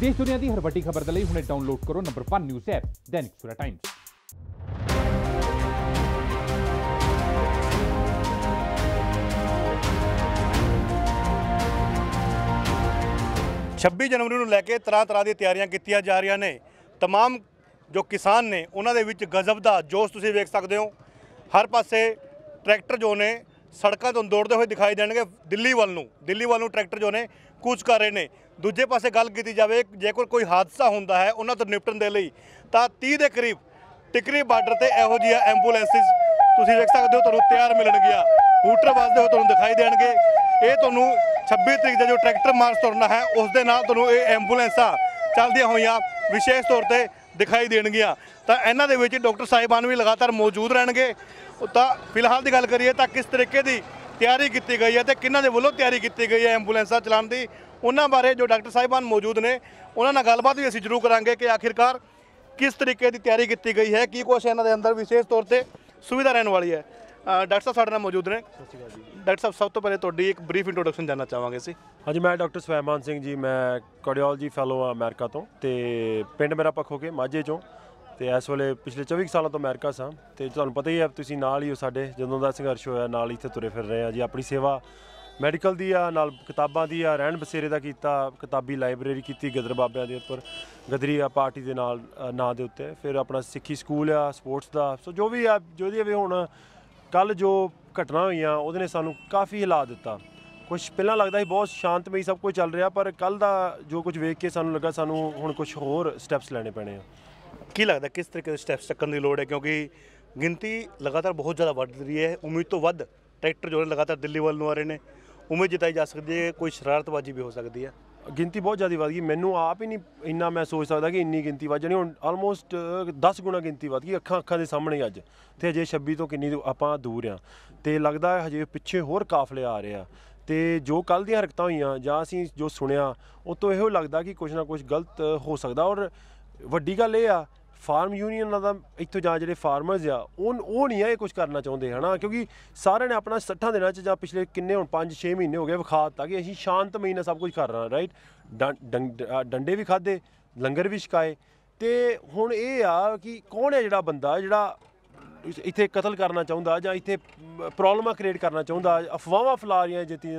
ਦੇਸ਼ ਦੁਨੀਆ ਦੀ ਹਰ ਵੱਡੀ ਖਬਰ ਦੇ ਲਈ ਹੁਣੇ ਡਾਊਨਲੋਡ ਕਰੋ number 1 news app Dainik Surat times ਛੱਬੀ ਜਨਵਰੀ ਨੂੰ ਲੈ ਕੇ ਤਰ੍ਹਾਂ ਤਰ੍ਹਾਂ ਦੀਆਂ ਤਿਆਰੀਆਂ ਕੀਤੀਆਂ ਜਾ ਰਹੀਆਂ ਨੇ तमाम ਜੋ ਕਿਸਾਨ ਨੇ ਉਹਨਾਂ ਦੇ ਵਿੱਚ ਗਜ਼ਬ ਦਾ ਜੋਸ਼ ਤੁਸੀਂ ਵੇਖ ਸਕਦੇ ਹੋ ਹਰ ਪਾਸੇ ਟਰੈਕਟਰ ਜੋ ਨੇ ਸੜਕਾਂ ਤੋਂ ਦੌੜਦੇ ਹੋਏ ਦਿਖਾਈ ਦੇਣਗੇ ਦਿੱਲੀ ਵੱਲ ਨੂੰ ਦਿੱਲੀ ਵੱਲ ਨੂੰ ਟਰੈਕਟਰ ਜੋ ਨੇ ਕੁਝ ਕਰ ਰਹੇ ਨੇ ਦੂਜੇ ਪਾਸੇ ਗੱਲ ਕੀਤੀ ਜਾਵੇ ਜੇਕਰ ਕੋਈ ਹਾਦਸਾ ਹੁੰਦਾ ਹੈ ਉਹਨਾਂ ਤੋਂ ਨਿਪਟਣ ਦੇ ਲਈ ਤਾਂ 30 ਦੇ ਕਰੀਬ ਟਿਕਰੀ ਬਾਰਡਰ ਤੇ ਇਹੋ ਜਿਹੀਆਂ ਐਂਬੂਲੈਂਸਿਸ ਤੁਸੀਂ ਵੇਖ ਸਕਦੇ ਹੋ ਤੁਹਾਨੂੰ ਤਿਆਰ ਮਿਲਣਗੀਆਂ ਹੂਟਰ ਵੱਜਦੇ ਹੋ ਤੁਹਾਨੂੰ ਦਿਖਾਈ ਦੇਣਗੇ ਇਹ ਤੁਹਾਨੂੰ 26 ਤਰੀਕ ਦਾ ਜੋ ਟਰੈਕਟਰ ਮਾਰਚ ਤੁਰਨਾ ਹੈ ਉਸ ਦੇ ਨਾਲ ਤੁਹਾਨੂੰ ਇਹ ਐਂਬੂਲੈਂਸਾਂ ਚੱਲਦੀਆਂ ਹੋਈਆਂ ਵਿਸ਼ੇਸ਼ ਤੌਰ ਤੇ ਦਿਖਾਈ ਦੇਣਗੀਆਂ ਤਾਂ ਇਹਨਾਂ ਦੇ ਵਿੱਚ ਡਾਕਟਰ ਸਾਹਿਬਾਨ ਵੀ ਲਗਾਤਾਰ ਮੌਜੂਦ ਰਹਿਣਗੇ ਤਾਂ ਫਿਲਹਾਲ ਦੀ ਗੱਲ ਕਰੀਏ ਤਾਂ ਕਿਸ ਤਰੀਕੇ ਦੀ ਤਿਆਰੀ ਕੀਤੀ ਗਈ ਹੈ ਤੇ ਕਿਹਨਾਂ ਦੇ ਵੱਲੋਂ ਤਿਆਰੀ ਕੀਤੀ ਗਈ ਹੈ ਐਂਬੂਲੈਂਸਾਂ ਚਲਾਉਣ ਦੀ ਉਹਨਾਂ ਬਾਰੇ ਜੋ ਡਾਕਟਰ ਸਾਹਿਬਾਨ ਮੌਜੂਦ ਨੇ ਉਹਨਾਂ ਨਾਲ ਗੱਲਬਾਤ ਵੀ ਅਸੀਂ ਜ਼ਰੂਰ ਕਰਾਂਗੇ ਕਿ ਆਖਿਰਕਾਰ ਕਿਸ ਤਰੀਕੇ ਦੀ ਤਿਆਰੀ ਕੀਤੀ ਗਈ ਹੈ ਕੀ ਕੁਝ ਇਹਨਾਂ ਦੇ ਅੰਦਰ ਵਿਸ਼ੇਸ਼ ਤੌਰ ਤੇ ਸੁਵਿਧਾ ਰਹਿਣ ਵਾਲੀ ਹੈ ਡਾਕਟਰ ਸਾਹਿਬ ਸਾਡੇ ਨਾਲ ਮੌਜੂਦ ਨੇ ਡਾਕਟਰ ਸਾਹਿਬ ਸਭ ਤੋਂ ਪਹਿਲੇ ਤੁਹਾਡੀ ਇੱਕ ਬਰੀਫ ਇੰਟਰੋਡਕਸ਼ਨ ਜਾਨਣਾ ਚਾਹਾਂਗੇ ਸੀ ਹਾਂਜੀ ਮੈਂ ਡਾਕਟਰ ਸਵੈਮਾਨ ਸਿੰਘ ਜੀ ਮੈਂ ਕਾਰਡੀਓਲੋਜੀ ਫੈਲੋ ਆ ਅਮਰੀਕਾ ਤੋਂ ਤੇ ਪਿੰਡ ਮੇਰਾ ਪਖੋਕੇ ਮਾਝੇ ਚੋਂ ਤੇ ਇਸ ਵੇਲੇ ਪਿਛਲੇ 24 ਸਾਲਾਂ ਤੋਂ ਅਮਰੀਕਾ ਸਾਂ ਤੇ ਤੁਹਾਨੂੰ ਪਤਾ ਹੀ ਹੈ ਤੁਸੀਂ ਨਾਲ ਹੀ ਹੋ ਸਾਡੇ ਜਦੋਂ ਦਾ ਸੰਘਰਸ਼ ਹੋਇਆ ਨਾਲ ਹੀ ਇੱਥੇ ਤੁਰੇ ਫਿਰ ਰਹੇ ਆ ਜੀ ਆਪਣੀ ਸੇਵਾ ਮੈਡੀਕਲ ਦੀ ਆ ਨਾਲ ਕਿਤਾਬਾਂ ਦੀ ਆ ਰਹਿਣ ਬਸੇਰੇ ਦਾ ਕੀਤਾ ਕਿਤਾਬੀ ਲਾਇਬ੍ਰੇਰੀ ਕੀਤੀ ਗਦਰ ਬਾਬਿਆਂ ਦੇ ਉੱਪਰ ਗਦਰੀਆ ਪਾਰਟੀ ਦੇ ਨਾਲ ਨਾਂ ਦੇ ਉੱਤੇ ਫਿਰ ਆਪਣਾ ਸਿੱਖੀ ਸਕੂਲ ਆ ਸਪੋਰਟਸ ਦਾ ਸੋ ਜੋ ਵੀ ਆ ਜੋ ਦੀ ਵੀ ਹੁਣ ਕੱਲ ਜੋ ਘਟਨਾ ਹੋਈਆਂ ਉਹਦੇ ਨੇ ਸਾਨੂੰ ਕਾਫੀ ਹਿਲਾ ਦਿੱਤਾ ਕੁਝ ਪਹਿਲਾਂ ਲੱਗਦਾ ਸੀ ਬਹੁਤ ਸ਼ਾਂਤਮਈ ਸਭ ਕੁਝ ਚੱਲ ਰਿਹਾ ਪਰ ਕੱਲ ਦਾ ਜੋ ਕੁਝ ਵੇਖ ਕੇ ਸਾਨੂੰ ਲੱਗਾ ਸਾਨੂੰ ਹੁਣ ਕੁਝ ਹੋਰ ਸਟੈਪਸ ਲੈਣੇ ਪੈਣੇ ਆ ਕੀ ਲੱਗਦਾ ਕਿਸ ਤਰੀਕੇ ਦੇ ਸਟੈਪਸ ਚੱਕਣ ਦੀ ਲੋੜ ਹੈ ਕਿਉਂਕਿ ਗਿਣਤੀ ਲਗਾਤਾਰ ਬਹੁਤ ਜ਼ਿਆਦਾ ਵੱਧ ਰਹੀ ਹੈ ਉਮੀਦ ਤੋਂ ਵੱਧ ਟਰੈਕਟਰ ਜੋ ਲਗਾਤਾਰ ਦਿੱਲੀ ਵੱਲ ਨੂੰ ਆ ਰਹੇ ਨੇ ਉਮੀਦ ਜਿਤਾਈ ਜਾ ਸਕਦੀ ਹੈ ਕੋਈ ਸ਼ਰਾਰਤਬਾਜ਼ੀ ਵੀ ਹੋ ਸਕਦੀ ਹੈ ਗਿਣਤੀ ਬਹੁਤ ਜ਼ਿਆਦਾ ਵਧ ਗਈ ਮੈਨੂੰ ਆਪ ਹੀ ਨਹੀਂ ਇੰਨਾ ਮੈਂ ਸੋਚ ਸਕਦਾ ਕਿ ਇੰਨੀ ਗਿਣਤੀ ਵੱਧ ਜਾਣੀ ਹੁਣ ਆਲਮੋਸਟ 10 ਗੁਣਾ ਗਿਣਤੀ ਵੱਧ ਗਈ ਅੱਖਾਂ ਅੱਖਾਂ ਦੇ ਸਾਹਮਣੇ ਅੱਜ ਤੇ ਅਜੇ 26 ਤੋਂ ਕਿੰਨੀ ਆਪਾਂ ਦੂਰ ਆ ਤੇ ਲੱਗਦਾ ਹੈ ਹਜੇ ਪਿੱਛੇ ਹੋਰ ਕਾਫਲੇ ਆ ਰਹੇ ਆ ਤੇ ਜੋ ਕੱਲ ਦੀਆਂ ਹਰਕਤਾਂ ਹੋਈਆਂ ਜਾਂ ਅਸੀਂ ਜੋ ਸੁਣਿਆ ਉਹ ਤੋਂ ਇਹੋ ਲੱਗਦਾ ਕਿ ਕੁਝ ਨਾ ਕੁਝ ਗਲਤ ਹੋ ਸਕਦਾ ਔਰ ਵੱਡੀ ਗੱਲ ਇਹ ਆ ਫਾਰਮ ਯੂਨੀਅਨਾਂ ਦਾ ਇੱਥੋਂ ਜਾਂ ਜਿਹੜੇ ਫਾਰਮਰਸ ਆ ਉਹ ਉਹ ਨਹੀਂ ਆ ਇਹ ਕੁਝ ਕਰਨਾ ਚਾਹੁੰਦੇ ਹਨਾ ਕਿਉਂਕਿ ਸਾਰਿਆਂ ਨੇ ਆਪਣਾ ਸੱਠਾਂ ਦਿਨਾਂ ਚ ਜਾਂ ਪਿਛਲੇ ਕਿੰਨੇ ਹੁਣ 5-6 ਮਹੀਨੇ ਹੋ ਗਏ ਵਿਖਾ ਦਿੱਤਾ ਕਿ ਅਸੀਂ ਸ਼ਾਂਤ ਮਹੀਨਾ ਸਭ ਕੁਝ ਕਰ ਰਹੇ ਰਾਈਟ ਡੰਡੇ ਵੀ ਖਾਦੇ ਲੰਗਰ ਵੀ ਛਕਾਏ ਤੇ ਹੁਣ ਇਹ ਆ ਕਿ ਕੌਣ ਹੈ ਜਿਹੜਾ ਬੰਦਾ ਜਿਹੜਾ ਇੱਥੇ ਕਤਲ ਕਰਨਾ ਚਾਹੁੰਦਾ ਜਾਂ ਇੱਥੇ ਪ੍ਰੋਬਲਮਾਂ ਕ੍ਰੀਏਟ ਕਰਨਾ ਚਾਹੁੰਦਾ ਅਫਵਾਹਾਂ ਫਲਾ ਰਹੀਆਂ ਜਿੱਤੀ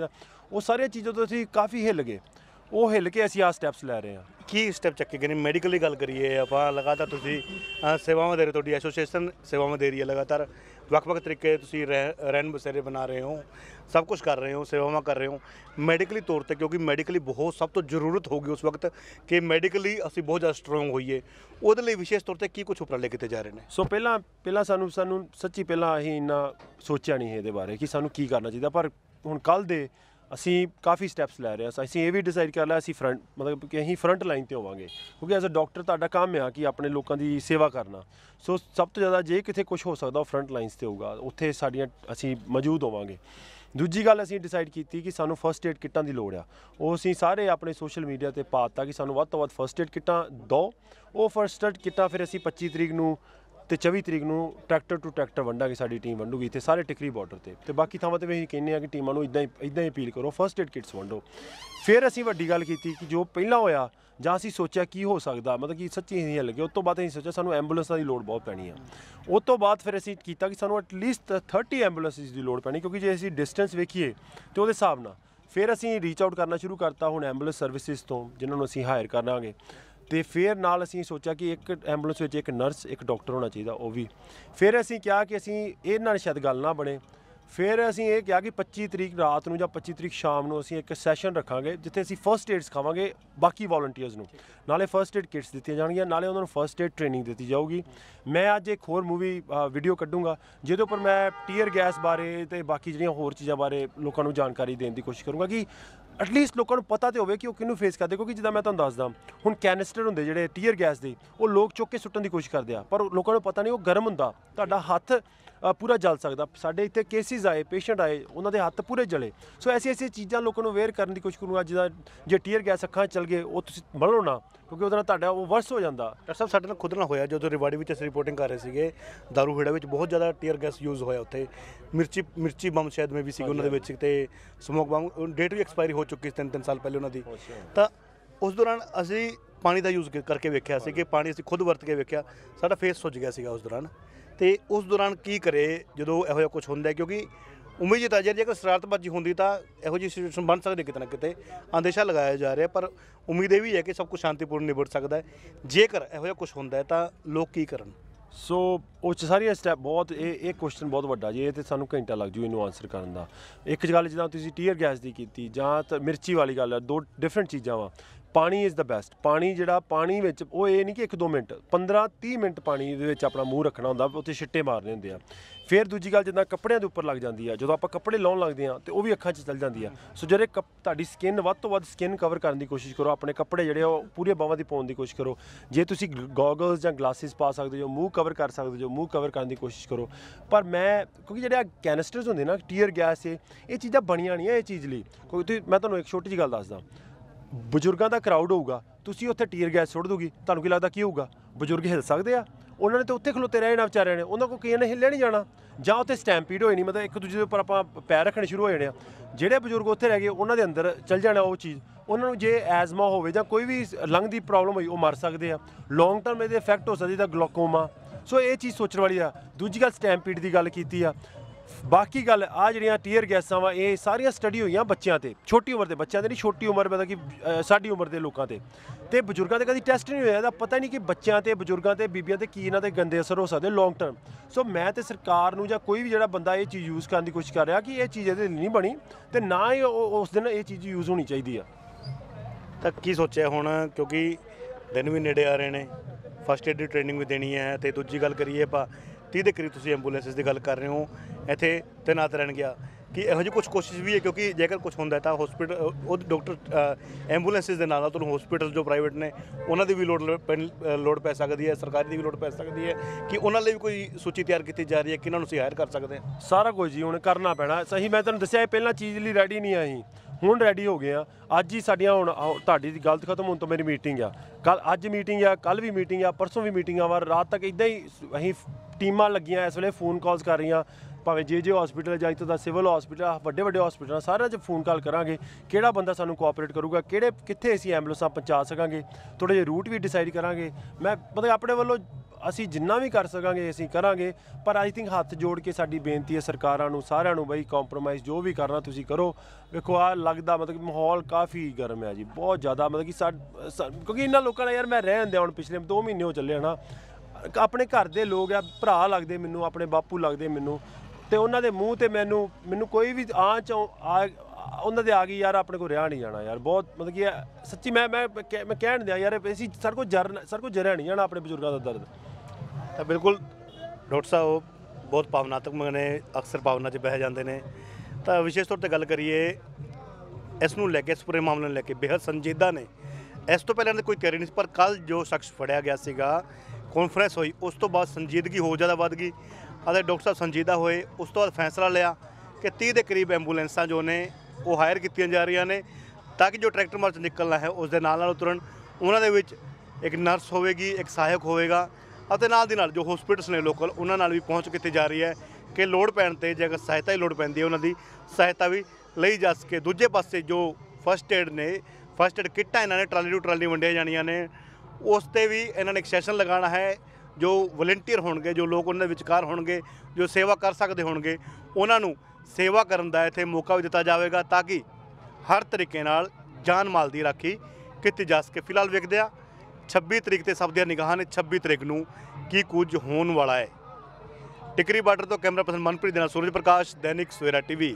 ਉਹ ਸਾਰੀਆਂ ਚੀਜ਼ਾਂ ਤੋਂ ਅਸੀਂ ਕਾਫੀ ਹਿੱਲ ਗਏ ਉਹ ਹਿੱਲ ਕੇ ਅਸੀਂ ਆ ਸਟੈਪਸ ਲੈ ਰਹੇ ਹਾਂ ਕੀ ਸਟੈਪ ਚੱਕੇ ਗਏ ਨੇ ਮੈਡੀਕਲ ਦੀ ਗੱਲ ਕਰੀਏ ਆਪਾਂ ਲਗਾਤਾਰ ਤੁਸੀਂ ਸੇਵਾਵਾਂ ਦੇ ਰਹੇ ਤੁਹਾਡੀ ਐਸੋਸੀਏਸ਼ਨ ਸੇਵਾਵਾਂ ਦੇ ਰਹੀ ਹੈ ਲਗਾਤਾਰ ਵੱਖ-ਵੱਖ ਤਰੀਕੇ ਤੁਸੀਂ ਰਹਿਣ ਬਸੇਰੇ ਬਣਾ ਰਹੇ ਹੋ ਸਭ ਕੁਝ ਕਰ ਰਹੇ ਹੋ ਸੇਵਾਵਾਂ ਕਰ ਰਹੇ ਹੋ ਮੈਡੀਕਲੀ ਤੌਰ ਤੇ ਕਿਉਂਕਿ ਮੈਡੀਕਲੀ ਬਹੁਤ ਸਭ ਤੋਂ ਜ਼ਰੂਰਤ ਹੋਗੀ ਉਸ ਵਕਤ ਕਿ ਮੈਡੀਕਲੀ ਅਸੀਂ ਬਹੁਤ ਜ਼ਿਆਦਾ ਸਟਰੋਂਗ ਹੋਈਏ ਉਹਦੇ ਲਈ ਵਿਸ਼ੇਸ਼ ਤੌਰ ਤੇ ਕੀ ਕੁਝ ਉਪਰਾਲੇ ਕੀਤੇ ਜਾ ਰਹੇ ਨੇ ਸੋ ਪਹਿਲਾਂ ਪਹਿਲਾਂ ਸਾਨੂੰ ਸਾਨੂੰ ਸੱਚੀ ਪਹਿਲਾਂ ਅਸੀਂ ਇੰਨਾ ਸੋਚਿਆ ਨਹੀਂ ਇਹਦੇ ਬਾਰੇ ਕਿ ਸਾਨੂੰ ਕੀ ਕਰਨਾ ਚਾਹੀਦਾ ਪਰ ਹੁਣ ਕੱਲ ਦੇ ਅਸੀਂ ਕਾਫੀ ਸਟੈਪਸ ਲੈ ਰਹੇ ਹਾਂ ਅਸੀਂ ਇਹ ਵੀ ਡਿਸਾਈਡ ਕਰ ਲਿਆ ਅਸੀਂ ਫਰੰਟ ਮਤਲਬ ਕਿ ਅਸੀਂ ਫਰੰਟ ਲਾਈਨ ਤੇ ਹੋਵਾਂਗੇ ਕਿਉਂਕਿ ਐਜ਼ ਅ ਡਾਕਟਰ ਤੁਹਾਡਾ ਕੰਮ ਹੈ ਕਿ ਆਪਣੇ ਲੋਕਾਂ ਦੀ ਸੇਵਾ ਕਰਨਾ ਸੋ ਸਭ ਤੋਂ ਜ਼ਿਆਦਾ ਜੇ ਕਿਤੇ ਕੁਝ ਹੋ ਸਕਦਾ ਉਹ ਫਰੰਟ ਲਾਈਨਸ ਤੇ ਹੋਊਗਾ ਉੱਥੇ ਸਾਡੀਆਂ ਅਸੀਂ ਮੌਜੂਦ ਹੋਵਾਂਗੇ ਦੂਜੀ ਗੱਲ ਅਸੀਂ ਡਿਸਾਈਡ ਕੀਤੀ ਕਿ ਸਾਨੂੰ ਫਰਸਟ ਏਡ ਕਿੱਟਾਂ ਦੀ ਲੋੜ ਆ ਉਹ ਅਸੀਂ ਸਾਰੇ ਆਪਣੇ ਸੋਸ਼ਲ ਮੀਡੀਆ ਤੇ ਪਾਤਾ ਕਿ ਸਾਨੂੰ ਵੱਧ ਤੋਂ ਵੱਧ ਫਰਸਟ ਏਡ ਕਿੱਟਾਂ ਦੋ ਉਹ ਫਰਸਟ ਏਡ ਕਿੱਟਾਂ ਫਿਰ ਅਸੀਂ 25 ਤਰੀਕ ਨੂੰ ਤੇ 24 ਤਰੀਕ ਨੂੰ ਟਰੈਕਟਰ ਟੂ ਟਰੈਕਟਰ ਵੰਡਾਂਗੇ ਸਾਡੀ ਟੀਮ ਵੰਡੂਗੀ ਤੇ ਸਾਰੇ ਟਿਕਰੀ ਬਾਰਡਰ ਤੇ ਤੇ ਬਾਕੀ ਥਾਵਾਂ ਤੇ ਵੀ ਅਸੀਂ ਆ ਕਿ ਟੀਮਾਂ ਨੂੰ ਇਦਾਂ ਹੀ ਇਦਾਂ ਹੀ ਅਪੀਲ ਕਰੋ ਫਰਸਟ ਏਡ ਕਿਟਸ ਵੰਡੋ ਫਿਰ ਅਸੀਂ ਵੱਡੀ ਗੱਲ ਕੀਤੀ ਕਿ ਜੋ ਪਹਿਲਾਂ ਹੋਇਆ ਜਾਂ ਅਸੀਂ ਸੋਚਿਆ ਕੀ ਹੋ ਸਕਦਾ ਮਤਲਬ ਕਿ ਸੱਚੀ ਨਹੀਂ ਲੱਗੇ ਉਸ ਤੋਂ ਬਾਅਦ ਅਸੀਂ ਸੋਚਿਆ ਸਾਨੂੰ ਐਂਬੂਲੈਂਸਾਂ ਦੀ ਲੋੜ ਬਹੁਤ ਪੈਣੀ ਆ ਉਸ ਤੋਂ ਬਾਅਦ ਫਿਰ ਅਸੀਂ ਕੀਤਾ ਕਿ ਸਾਨੂੰ ਐਟਲੀਸਟ 30 ਐਂਬੂਲੈਂਸਿਸ ਦੀ ਲੋੜ ਪੈਣੀ ਕਿਉਂਕਿ ਜੇ ਅਸੀਂ ਡਿਸਟੈਂਸ ਵੇਖੀਏ ਤੇ ਉਹਦੇ ਹਿਸਾਬ ਨਾਲ ਫਿਰ ਅਸੀਂ ਰੀਚ ਆਊਟ ਕਰਨਾ ਸ਼ੁਰੂ ਕਰਤਾ ਹੁਣ ਐਂਬੂਲੈਂਸ ਸਰਵਿਸਿਜ਼ ਤੋਂ ਜਿਨ੍ਹਾਂ ਨੂੰ ਅਸੀਂ ਹਾਇਰ ਕਰਾਂਗੇ ਤੇ ਫਿਰ ਨਾਲ ਅਸੀਂ ਸੋਚਿਆ ਕਿ ਇੱਕ ਐਂਬੂਲੈਂਸ ਵਿੱਚ ਇੱਕ ਨਰਸ ਇੱਕ ਡਾਕਟਰ ਹੋਣਾ ਚਾਹੀਦਾ ਉਹ ਵੀ ਫਿਰ ਅਸੀਂ ਕਿਹਾ ਕਿ ਅਸੀਂ ਇਹ ਨਾਲ ਸ਼ਾਇਦ ਗੱਲ ਨਾ ਬਣੇ ਫਿਰ ਅਸੀਂ ਇਹ ਕਿਹਾ ਕਿ 25 ਤਰੀਕ ਰਾਤ ਨੂੰ ਜਾਂ 25 ਤਰੀਕ ਸ਼ਾਮ ਨੂੰ ਅਸੀਂ ਇੱਕ ਸੈਸ਼ਨ ਰੱਖਾਂਗੇ ਜਿੱਥੇ ਅਸੀਂ ਫਰਸਟ ਏਡਸ ਖਾਵਾਂਗੇ ਬਾਕੀ ਵਾਲੰਟੀਅਰਸ ਨੂੰ ਨਾਲੇ ਫਰਸਟ ਏਡ ਕਿਟਸ ਦਿੱਤੀਆਂ ਜਾਣਗੀਆਂ ਨਾਲੇ ਉਹਨਾਂ ਨੂੰ ਫਰਸਟ ਏਡ ਟ੍ਰੇਨਿੰਗ ਦਿੱਤੀ ਜਾਊਗੀ ਮੈਂ ਅੱਜ ਇੱਕ ਹੋਰ ਮੂਵੀ ਵੀਡੀਓ ਕੱਢੂੰਗਾ ਜਿਹਦੇ ਉੱਪਰ ਮੈਂ ਟੀਅਰ ਗੈਸ ਬਾਰੇ ਤੇ ਬਾਕੀ ਜਿਹੜੀਆਂ ਹੋਰ ਚੀਜ਼ਾਂ ਬਾਰੇ ਲੋਕਾਂ ਨੂੰ ਜਾਣਕਾਰੀ ਦੇਣ ਦੀ ਕੋਸ਼ਿਸ਼ ਕਰੂੰਗਾ ਕਿ ਐਟਲੀਸਟ ਲੋਕਾਂ ਨੂੰ ਪਤਾ ਤੇ ਹੋਵੇ ਕਿ ਉਹ ਕਿਹਨੂੰ ਫੇਸ ਕਰਦੇ ਕਿਉਂਕਿ ਜਿੱਦਾਂ ਮੈਂ ਤੁਹਾਨੂੰ ਦੱਸਦਾ ਹੁਣ ਕੈਨਿਸਟਰ ਹੁੰਦੇ ਜਿਹੜੇ ਟੀਅਰ ਗੈਸ ਦੇ ਉਹ ਲੋਕ ਚੁੱਕ ਕੇ ਸੁੱਟਣ ਦੀ ਕੋਸ਼ਿਸ਼ ਕਰਦੇ ਆ ਪਰ ਲੋਕਾਂ ਨੂੰ ਪਤਾ ਨਹੀਂ ਉਹ ਗਰਮ ਹੁੰਦਾ ਤੁਹਾਡਾ ਹੱਥ ਪੂਰਾ ਜਲ ਸਕਦਾ ਸਾਡੇ ਇੱਥੇ ਕੇਸਿਸ ਆਏ ਪੇਸ਼ੈਂਟ ਆਏ ਉਹਨਾਂ ਦੇ ਹੱਥ ਪੂਰੇ ਜਲੇ ਸੋ ਐਸੀ ਐਸੀ ਚੀਜ਼ਾਂ ਲੋਕਾਂ ਨੂੰ ਅਵੇਅਰ ਕਰਨ ਦੀ ਕੋਸ਼ਿਸ਼ ਕਰੂੰਗਾ ਜਿਹਦਾ ਜੇ ਟੀਅਰ ਗੈਸ ਅੱਖਾਂ ਚਲ ਗਏ ਉਹ ਤੁਸੀਂ ਮਲੋ ਨਾ ਕਿਉਂਕਿ ਉਹਦੇ ਨਾਲ ਤੁਹਾਡਾ ਉਹ ਵਰਸ ਹੋ ਜਾਂਦਾ ਡਾਕਟਰ ਸਾਹਿਬ ਸਾਡੇ ਨਾਲ ਖੁਦ ਨਾਲ ਹੋਇਆ ਜਦੋਂ ਰਿਵਾੜੀ ਵਿੱਚ ਅਸੀਂ ਰਿਪੋਰਟਿੰਗ ਕਰ ਰਹੇ ਸੀਗੇ ਦਾਰੂ ਹੇੜਾ ਵਿੱਚ ਬਹੁਤ ਜ਼ਿਆਦਾ ਟੀਅਰ ਗੈਸ ਯੂਜ਼ ਹੋਇਆ ਉੱਥੇ ਮਿਰਚੀ ਮਿਰਚੀ ਬੰਬ ਸ਼ਾਇਦ ਮੇ ਵੀ ਸੀ ਉਹਨਾਂ ਦੇ ਵਿੱਚ ਤੇ ਸਮੋਕ ਬੰਬ ਡੇਟ ਵੀ ਐਕਸਪਾਇਰੀ ਹੋ ਚੁੱਕੀ ਸੀ 3-3 ਸਾਲ ਪਹਿਲੇ ਉਹਨਾਂ ਦੀ ਤਾਂ ਉਸ ਦੌਰਾਨ ਅਸੀਂ ਪਾਣੀ ਦਾ ਯੂਜ਼ ਕਰਕੇ ਵੇਖਿਆ ਸੀ ਕਿ ਪਾਣੀ ਅਸੀਂ ਖੁਦ ਵਰਤ ਕੇ ਵੇਖਿਆ ਸਾਡਾ ਫੇਸ ਸੁੱਜ ਗਿਆ ਸੀਗਾ ਉਸ ਦੌਰਾਨ ਤੇ ਉਸ ਦੌਰਾਨ ਕੀ ਕਰੇ ਜਦੋਂ ਇਹੋ ਜਿਹਾ ਕੁਝ ਹੁੰਦਾ ਕਿਉਂਕਿ ਉਮੀਦ ਜਤਾ ਜੇ ਜੇਕਰ ਸ਼ਰਾਰਤਬਾਜ਼ੀ ਹੁੰਦੀ ਤਾਂ ਇਹੋ ਜਿਹੀ ਸਿਚੁਏਸ਼ਨ ਬਣ ਸਕਦੀ ਕਿਤੇ ਨਾ ਕਿਤੇ ਅੰਦੇਸ਼ਾ ਲਗਾਇਆ ਜਾ ਰਿਹਾ ਪਰ ਉਮੀਦ ਇਹ ਵੀ ਹੈ ਕਿ ਸਭ ਕੁਝ ਸ਼ਾਂਤੀਪੂਰਨ ਨਿਬੜ ਸਕਦਾ ਹੈ ਜੇਕਰ ਇਹੋ ਜਿਹਾ ਕੁਝ ਹੁੰਦਾ ਹੈ ਤਾਂ ਲੋਕ ਕੀ ਕਰਨ ਸੋ ਉਹ ਚ ਸਾਰੀਆਂ ਸਟੈਪ ਬਹੁਤ ਇਹ ਇਹ ਕੁਐਸਚਨ ਬਹੁਤ ਵੱਡਾ ਜੀ ਇਹ ਤੇ ਸਾਨੂੰ ਘੰਟਾ ਲੱਗ ਜੂ ਇਹਨੂੰ ਆਨਸਰ ਕਰਨ ਦਾ ਇੱਕ ਗੱਲ ਜਿੱਦਾਂ ਤੁਸੀਂ ਟੀਅਰ ਗੈਸ ਦੀ ਕੀਤੀ ਜਾਂ ਤਾਂ ਮਿਰਚੀ ਵਾਲੀ ਗੱਲ ਹੈ ਦੋ ਡਿਫਰੈਂਟ ਚੀਜ਼ਾਂ ਵਾ ਪਾਣੀ ਇਜ਼ ਦਾ ਬੈਸਟ ਪਾਣੀ ਜਿਹੜਾ ਪਾਣੀ ਵਿੱਚ ਉਹ ਇਹ ਨਹੀਂ ਕਿ 1-2 ਮਿੰਟ 15-30 ਮਿੰਟ ਪਾਣੀ ਦੇ ਵਿੱਚ ਆਪਣਾ ਮੂੰਹ ਰੱਖਣਾ ਹੁੰਦਾ ਉੱਥੇ ਛਿੱਟੇ ਮਾਰਨੇ ਹੁੰਦੇ ਆ ਫਿਰ ਦੂਜੀ ਗੱਲ ਜਿੱਦਾਂ ਕੱਪੜਿਆਂ ਦੇ ਉੱਪਰ ਲੱਗ ਜਾਂਦੀ ਆ ਜਦੋਂ ਆਪਾਂ ਕੱਪੜੇ ਲਾਉਣ ਲੱਗਦੇ ਆ ਤੇ ਉਹ ਵੀ ਅੱਖਾਂ 'ਚ ਚਲ ਜਾਂਦੀ ਆ ਸੋ ਜਿਹੜੇ ਤੁਹਾਡੀ ਸਕਿਨ ਵੱਧ ਤੋਂ ਵੱਧ ਸਕਿਨ ਕਵਰ ਕਰਨ ਦੀ ਕੋਸ਼ਿਸ਼ ਕਰੋ ਆਪਣੇ ਕੱਪੜੇ ਜਿਹੜੇ ਉਹ ਪੂਰੇ ਬਾਹਾਂ ਦੀ ਪਾਉਣ ਦੀ ਕੋਸ਼ਿਸ਼ ਕਰੋ ਜੇ ਤੁਸੀਂ ਗੋਗਲਸ ਜਾਂ ਗਲਾਸਿਸ ਪਾ ਸਕਦੇ ਹੋ ਮੂੰਹ ਕਵਰ ਕਰ ਸਕਦੇ ਹੋ ਮੂੰਹ ਕਵਰ ਕਰਨ ਦੀ ਕੋਸ਼ਿਸ਼ ਕਰੋ ਪਰ ਮੈਂ ਕਿਉਂਕਿ ਜਿਹੜੇ ਆ ਕੈਨਿਸਟਰਸ ਹੁੰਦੇ ਨਾ ਟੀਅਰ ਗੈਸ ਇਹ ਚੀਜ਼ਾਂ ਬਣੀਆਂ ਨਹੀਂ ਆ ਇਹ ਚੀਜ਼ ਲਈ ਕਿਉਂਕਿ ਮੈਂ ਤੁਹਾਨੂੰ ਇੱਕ ਛੋਟੀ ਜੀ ਗੱਲ ਦੱਸਦਾ ਬਜ਼ੁਰਗਾਂ ਦਾ ਕਰਾਊਡ ਹੋਊਗਾ ਤੁਸੀਂ ਉੱਥੇ ਟੀਅਰ ਗੈਸ ਸੁੱਟ ਦੋਗੇ ਤੁਹਾਨੂੰ ਕੀ ਲੱਗਦਾ ਕੀ ਹੋਊਗਾ ਬਜ਼ੁਰਗ ਹਿੱਲ ਸਕਦੇ ਆ ਉਹਨਾਂ ਨੇ ਤਾਂ ਉੱਥੇ ਖਲੋਤੇ ਰਹਿਣਾ ਵਿਚਾਰਿਆਂ ਨੇ ਉਹਨਾਂ ਕੋ ਕਿਸੇ ਨੇ ਹਿੱਲਿਆ ਨਹੀਂ ਜਾਣਾ ਜਾਂ ਉੱਥੇ ਸਟੈਂਪੀਡ ਹੋਏ ਨਹੀਂ ਮਤਲਬ ਇੱਕ ਦੂਜੇ ਦੇ ਉੱਪਰ ਆਪਾਂ ਪੈਰ ਰੱਖਣੇ ਸ਼ੁਰੂ ਹੋ ਜਾਣੇ ਆ ਜਿਹੜੇ ਬਜ਼ੁਰਗ ਉੱਥੇ ਰਹਿ ਗਏ ਉਹਨਾਂ ਦੇ ਅੰਦਰ ਚੱਲ ਜਾਣਾ ਉਹ ਚੀਜ਼ ਉਹਨਾਂ ਨੂੰ ਜੇ ਐਸਮਾ ਹੋਵੇ ਜਾਂ ਕੋਈ ਵੀ ਲੰਗ ਦੀ ਪ੍ਰੋਬਲਮ ਹੋਈ ਉਹ ਮਰ ਸਕਦੇ ਆ ਲੌਂਗ ਟਰਮ ਇਹਦੇ ਇਫੈਕਟ ਹੋ ਸਕਦੀ ਦਾ ਗਲੋਕੋਮਾ ਸੋ ਇਹ ਚੀਜ਼ ਸੋਚਣ ਵਾਲੀ ਆ ਦੂਜੀ ਗੱਲ ਸਟੈਂਪੀਡ ਦੀ ਗੱਲ ਕੀਤੀ ਆ ਬਾਕੀ ਗੱਲ ਆ ਜਿਹੜੀਆਂ ਟੀਅਰ ਗੈਸਾਂ ਵਾ ਇਹ ਸਾਰੀਆਂ ਸਟੱਡੀ ਹੋਈਆਂ ਬੱਚਿਆਂ ਤੇ ਛੋਟੀ ਉਮਰ ਦੇ ਬੱਚਿਆਂ ਤੇ ਨਹੀਂ ਛੋਟੀ ਉਮਰ ਮਤਲਬ ਕਿ ਸਾਡੀ ਉਮਰ ਦੇ ਲੋਕਾਂ ਤੇ ਤੇ ਬਜ਼ੁਰਗਾਂ ਤੇ ਕਦੀ ਟੈਸਟ ਨਹੀਂ ਹੋਇਆ ਇਹਦਾ ਪਤਾ ਨਹੀਂ ਕਿ ਬੱਚਿਆਂ ਤੇ ਬਜ਼ੁਰਗਾਂ ਤੇ ਬੀਬੀਆਂ ਤੇ ਕੀ ਇਹਨਾਂ ਦੇ ਗੰਦੇ ਅਸਰ ਹੋ ਸਕਦੇ ਲੌਂਗ ਟਰਮ ਸੋ ਮੈਂ ਤੇ ਸਰਕਾਰ ਨੂੰ ਜਾਂ ਕੋਈ ਵੀ ਜਿਹੜਾ ਬੰਦਾ ਇਹ ਚੀਜ਼ ਯੂਜ਼ ਕਰਨ ਦੀ ਕੋਸ਼ਿਸ਼ ਕਰ ਰਿਹਾ ਕਿ ਇਹ ਚੀਜ਼ ਇਹਦੇ ਲਈ ਨਹੀਂ ਬਣੀ ਤੇ ਨਾ ਹੀ ਉਹ- ਉਸ ਦਿਨ ਇਹ ਚੀਜ਼ ਯੂਜ਼ ਹੋਣੀ ਚਾਹੀਦੀ ਆ ਤਾਂ ਕੀ ਸੋਚਿਆ ਹੁਣ ਕਿਉਂਕਿ ਦਿਨ ਵੀ ਨੇੜੇ ਆ ਰਹੇ ਨੇ ਫਸਟ ਏਡ ਦੀ ਟ੍ਰੇਨਿੰਗ ਵੀ ਦੇਣੀ ਹੈ ਤੇ ਦੂਜੀ ਗੱਲ ਕਰੀਏ ਆਪਾਂ 30 ਦੇ ਕਰੀ ਤੁਸੀਂ ਐਂਬੂਲੈਂਸਸ ਦੀ ਗੱਲ ਕਰ ਰਹੇ ਹੋ ਇੱਥੇ ਤਨਾਤ ਰਹਿਣ ਗਿਆ ਕਿ ਇਹੋ ਜਿਹੀ ਕੁਝ ਕੋਸ਼ਿਸ਼ ਵੀ ਹੈ ਕਿਉਂਕਿ ਜੇਕਰ ਕੁਝ ਹੁੰਦਾ ਤਾਂ ਹਸਪੀਟਲ ਉਹ ਡਾਕਟਰ ਐਂਬੂਲੈਂਸਿਸ ਦੇ ਨਾਲ ਨਾਲ ਤੁਹਾਨੂੰ ਹਸਪੀਟਲ ਜੋ ਪ੍ਰਾਈਵੇਟ ਨੇ ਉਹਨਾਂ ਦੀ ਵੀ ਲੋਡ ਲੋਡ ਪੈ ਸਕਦੀ ਹੈ ਸਰਕਾਰੀ ਦੀ ਵੀ ਲੋਡ ਪੈ ਸਕਦੀ ਹੈ ਕਿ ਉਹਨਾਂ ਲਈ ਵੀ ਕੋਈ ਸੂਚੀ ਤਿਆਰ ਕੀਤੀ ਜਾ ਰਹੀ ਹੈ ਕਿਨਾਂ ਨੂੰ ਸਹਾਇਰ ਹਾਇਰ ਕਰ ਸਕਦੇ ਹਾਂ ਸਾਰਾ ਕੁਝ ਜੀ ਹੁਣ ਕਰਨਾ ਪੈਣਾ ਸਹੀ ਮੈਂ ਤੁਹਾਨੂੰ ਦੱਸਿਆ ਪਹਿਲਾਂ ਚੀਜ਼ ਲਈ ਰੈਡੀ ਨਹੀਂ ਆਈ ਹੁਣ ਰੈਡੀ ਹੋ ਗਏ ਆ ਅੱਜ ਹੀ ਸਾਡੀਆਂ ਹੁਣ ਤੁਹਾਡੀ ਦੀ ਗਲਤ ਖਤਮ ਹੋਣ ਤੋਂ ਮੇਰੀ ਮੀਟਿੰਗ ਆ ਕੱਲ ਅੱਜ ਮੀਟਿੰਗ ਆ ਕੱਲ ਵੀ ਮੀਟਿੰਗ ਆ ਪਰਸੋਂ ਵੀ ਮੀਟਿੰਗ ਆ ਵਾਰ ਰਾਤ ਤੱਕ ਇਦਾਂ ਹੀ ਅਸੀਂ ਟੀਮਾਂ ਲੱਗੀਆਂ ਇਸ ਵੇਲੇ ਫੋਨ ਕਾਲਸ ਕਰ ਰਹੀਆਂ ਭਾਵੇਂ ਜੇ ਜੇ ਹਸਪੀਟਲ ਜਾਈ ਤੋਂ ਦਾ ਸਿਵਲ ਹਸਪੀਟਲ ਵੱਡੇ ਵੱਡੇ ਹਸਪੀਟਲ ਸਾਰਿਆਂ 'ਚ ਫੋਨ ਕਾਲ ਕਰਾਂਗੇ ਕਿਹੜਾ ਬੰਦਾ ਸਾਨੂੰ ਕੋਆਪਰੇਟ ਕਰੂਗਾ ਕਿਹੜੇ ਕਿੱਥੇ ਅਸੀਂ ਐਂਬੂਲੈਂਸਾਂ ਪਹੁੰਚਾ ਸਕਾਂਗੇ ਥੋੜੇ ਜੇ ਰੂਟ ਵੀ ਡਿਸਾਈਡ ਕਰਾਂਗੇ ਮੈਂ ਮਤਲਬ ਆਪਣੇ ਵੱਲੋਂ ਅਸੀਂ ਜਿੰਨਾ ਵੀ ਕਰ ਸਕਾਂਗੇ ਅਸੀਂ ਕਰਾਂਗੇ ਪਰ ਆਈ ਥਿੰਕ ਹੱਥ ਜੋੜ ਕੇ ਸਾਡੀ ਬੇਨਤੀ ਹੈ ਸਰਕਾਰਾਂ ਨੂੰ ਸਾਰਿਆਂ ਨੂੰ ਬਈ ਕੰਪਰੋਮਾਈਜ਼ ਜੋ ਵੀ ਕਰਨਾ ਤੁਸੀਂ ਕਰੋ ਵੇਖੋ ਆ ਲੱਗਦਾ ਮਤਲਬ ਮਾਹੌਲ ਕਾਫੀ ਗਰਮ ਹੈ ਜੀ ਬਹੁਤ ਜ਼ਿਆਦਾ ਮਤਲਬ ਕਿ ਕਿਉਂਕਿ ਇਹਨਾਂ ਲੋਕਾਂ ਨਾਲ ਯਾਰ ਮੈਂ ਰਹਿ ਦਿਆ ਹੁਣ ਪਿਛਲੇ 2 ਮਹੀਨੇ ਹੋ ਚੱਲੇ ਹਨਾ ਆਪਣੇ ਘਰ ਦੇ ਲੋਕ ਆ ਭਰਾ ਲੱਗਦੇ ਮੈਨੂੰ ਆਪਣੇ ਬਾਪੂ ਲੱਗਦੇ ਮੈਨੂੰ ਤੇ ਉਹਨਾਂ ਦੇ ਮੂੰਹ ਤੇ ਮੈਨੂੰ ਮੈਨੂੰ ਕੋਈ ਵੀ ਚ ਉਹਨਾਂ ਦੇ ਆ ਗਈ ਯਾਰ ਆਪਣੇ ਕੋ ਰਿਆ ਨਹੀਂ ਜਾਣਾ ਯਾਰ ਬਹੁਤ ਮਤਲਬ ਕਿ ਸੱਚੀ ਮੈਂ ਮੈਂ ਮੈਂ ਕਹਿਣ ਦਿਆ ਯਾਰ ਅਸੀਂ ਸਰ ਕੋ ਜਰ ਸਰ ਕੋ ਜਰਿਆ ਨਹੀਂ ਜਾਣਾ ਆਪਣੇ ਬਜ਼ੁਰਗਾਂ ਦਾ ਦਰਦ ਤਾਂ ਬਿਲਕੁਲ ਡਾਕਟਰ ਸਾਹਿਬ ਬਹੁਤ ਪਾਵਨਾਤਕ ਮੰਨੇ ਅਕਸਰ ਭਾਵਨਾ 'ਚ ਬਹਿ ਜਾਂਦੇ ਨੇ ਤਾਂ ਵਿਸ਼ੇਸ਼ ਤੌਰ ਤੇ ਗੱਲ ਕਰੀਏ ਇਸ ਨੂੰ ਲੈ ਕੇ ਇਸ ਪੂਰੇ ਮਾਮਲੇ ਨੂੰ ਲੈ ਕੇ ਬਿਹਤ ਸੰਜੀਦਾ ਨੇ ਇਸ ਤੋਂ ਪਹਿਲਾਂ ਤਾਂ ਕੋਈ ਕਰੀ ਨਹੀਂ ਪਰ ਕੱਲ ਜੋ ਸ਼ਖਸ ਫੜਿਆ ਗਿਆ ਸੀਗਾ ਕਾਨਫਰੰਸ ਹੋਈ ਉਸ ਤੋਂ ਬਾਅਦ ਸੰਜੀਦਗੀ ਹੋਰ ਜ਼ਿਆਦਾ ਵੱਧ ਗਈ ਅਤੇ ਡਾਕਟਰ ਸਾਹਿਬ ਸੰਜੀਦਾ ਹੋਏ ਉਸ ਤੋਂ ਬਾਅਦ ਫੈਸਲਾ ਲਿਆ ਕਿ 30 ਦੇ ਕਰੀਬ ਐਂਬੂਲੈਂਸਾਂ ਜੋ ਨੇ ਉਹ ਹਾਇਰ ਕੀਤੀਆਂ ਜਾ ਰਹੀਆਂ ਨੇ ਤਾਂ ਕਿ ਜੋ ਟਰੈਕਟਰ ਮਾਰਚ ਨਿਕਲਣਾ ਹੈ ਉਸ ਦੇ ਨਾਲ ਨਾਲ ਉਤਰਨ ਉਹਨਾਂ ਦੇ ਵਿੱਚ ਇੱਕ ਨਰਸ ਹੋਵੇਗੀ ਇੱਕ ਸਹਾਇਕ ਹੋਵੇਗਾ ਅਤੇ ਨਾਲ ਦੀ ਨਾਲ ਜੋ ਹਸਪੀਟਲਸ ਨੇ ਲੋਕਲ ਉਹਨਾਂ ਨਾਲ ਵੀ ਪਹੁੰਚ ਕੀਤੀ ਜਾ ਰਹੀ ਹੈ ਕਿ ਲੋੜ ਪੈਣ ਤੇ ਜੇਕਰ ਸਹਾਇਤਾ ਹੀ ਲੋੜ ਪੈਂਦੀ ਹੈ ਉਹਨਾਂ ਦੀ ਸਹਾਇਤਾ ਵੀ ਲਈ ਜਾ ਸਕੇ ਦੂਜੇ ਪਾਸੇ ਜੋ ਫਰਸਟ ਏਡ ਨੇ ਫਰਸਟ ਏਡ ਕਿੱਟਾਂ ਇਹਨਾਂ ਨੇ ਟਰਾਲੀ ਟੂ ਟਰਾਲੀ ਵੰਡੀਆਂ ਜਾਣੀਆਂ ਨੇ ਉਸ ਤੇ ਵੀ ਇਹਨਾਂ ਨੇ ਐਕਸੈਸ਼ਨ ਲਗਾਉਣਾ ਹੈ ਜੋ ਵਲੰਟੀਅਰ ਹੋਣਗੇ ਜੋ ਲੋਕ ਉਹਨਾਂ ਦੇ ਵਿਚਕਾਰ ਹੋਣਗੇ ਜੋ ਸੇਵਾ ਕਰ ਸਕਦੇ ਹੋਣਗੇ ਉਹਨਾਂ ਨੂੰ ਸੇਵਾ ਕਰਨ ਦਾ ਇੱਥੇ ਮੌਕਾ ਵੀ ਦਿੱਤਾ ਜਾਵੇਗਾ ਤਾਂ ਕਿ ਹਰ ਤਰੀਕੇ ਨਾਲ ਜਾਨ ਮਾਲ ਦੀ ਰਾਖੀ ਕੀਤੀ ਜਾ ਸਕੇ ਫਿਲਹਾਲ ਵੇਖਦੇ ਆ 26 ਤਰੀਕ ਤੇ ਸਭ ਦੀਆਂ ਨਿਗਾਹਾਂ ਨੇ 26 ਤਰੀਕ ਨੂੰ ਕੀ ਕੁਝ ਹੋਣ ਵਾਲਾ ਹੈ ਟਿਕਰੀ ਬਾਰਡਰ ਤੋਂ ਕੈਮਰਾ ਪਰਸਨ ਮਨਪ੍ਰੀਤ ਦੇ ਨਾਲ ਸੂਰਜ ਪ੍ਰਕਾਸ਼ ਦੈਨਿਕ ਸਵੇਰਾ ਟੀਵੀ